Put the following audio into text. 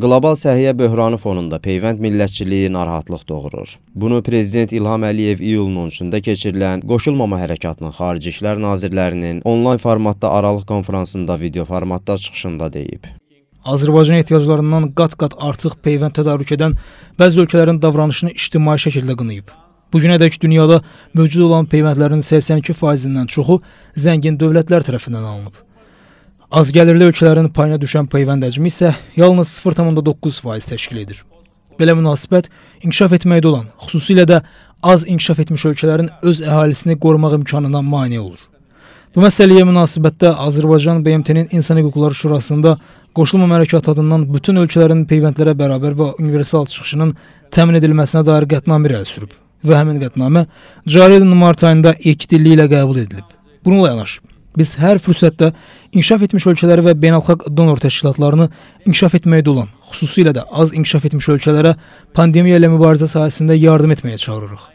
Qlobal səhiyyə böhranı fonunda peyvənd millətçiliyi narahatlıq doğurur. Bunu Prezident İlham Əliyev iyulun 13-də keçirilən Qoşulmama Hərəkatının Xarici İşlər Nazirlərinin onlayn formatda Aralıq konfransında video formatda çıxışında deyib. Azərbaycan ehtiyaclarından qat-qat artıq peyvənd tədarük edən bəzi ölkələrin davranışını ictimai şəkildə qınayıb. Bu günədək dünyada mövcud olan peyvəndlərin 82%-dən çoxu zəngin dövlətlər tərəfindən alınıb. Az gəlirli ölkələrin payına düşən peyvənd həcmi isə yalnız 0,9% təşkil edir. Belə münasibət inkişaf etməkdə olan, xüsusilə də az inkişaf etmiş ölkələrin öz əhalisini qorumaq imkanına mane olur. Bu məsələyə münasibətdə Azərbaycan BMT-nin İnsan Hüquqları Şurasında qoşulma mərakat adından bütün ölkələrin peyvəndlərə bərabər və universal çıxışının təmin edilməsinə dair qətnamə irəli sürüb və həmin qətnamə cari ilin mart ayında iki dilli ilə qəbul edilib. Bununla yanaşı Biz hər fürsətdə inkişaf etmiş ölkələri və beynəlxalq donor təşkilatlarını inkişaf etməkdə olan, xüsusilə də az inkişaf etmiş ölkələrə pandemiya ilə mübarizə sahəsində yardım etməyə çağırırıq.